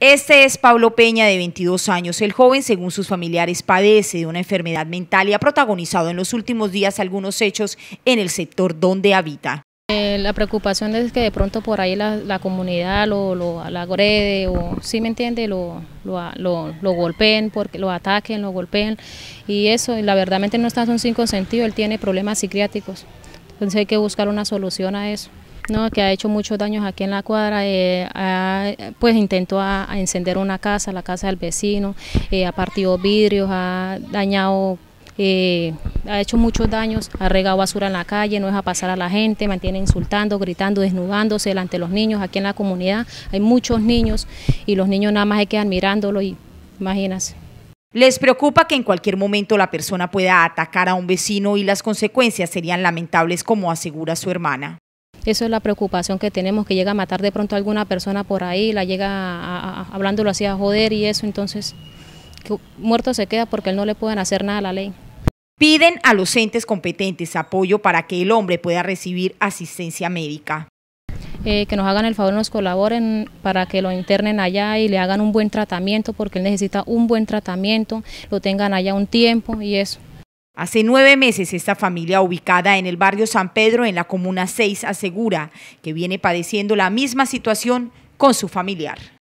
Este es Pablo Peña, de 22 años. El joven, según sus familiares, padece de una enfermedad mental y ha protagonizado en los últimos días algunos hechos en el sector donde habita. Eh, la preocupación es que de pronto por ahí la, comunidad lo, agrede o, sí me entiende, lo, lo, lo, golpeen, porque lo ataquen, lo golpeen y eso, la verdad no está en un cinco sentido, él tiene problemas psiquiátricos, entonces hay que buscar una solución a eso no, que ha hecho muchos daños aquí en la cuadra, eh, pues intentó encender una casa, la casa del vecino, eh, ha partido vidrios, ha dañado eh, ha hecho muchos daños, ha regado basura en la calle, no deja pasar a la gente, mantiene insultando, gritando, desnudándose delante de los niños. Aquí en la comunidad hay muchos niños y los niños nada más se quedan mirándolo y imagínense. Les preocupa que en cualquier momento la persona pueda atacar a un vecino y las consecuencias serían lamentables, como asegura su hermana. Eso es la preocupación que tenemos, que llega a matar de pronto a alguna persona por ahí, la llega hablándolo así a joder y eso, entonces que muerto se queda porque él no le pueden hacer nada a la ley. Piden a los entes competentes apoyo para que el hombre pueda recibir asistencia médica. Eh, que nos hagan el favor, nos colaboren para que lo internen allá y le hagan un buen tratamiento, porque él necesita un buen tratamiento, lo tengan allá un tiempo y eso. Hace nueve meses esta familia ubicada en el barrio San Pedro en la Comuna 6 asegura que viene padeciendo la misma situación con su familiar.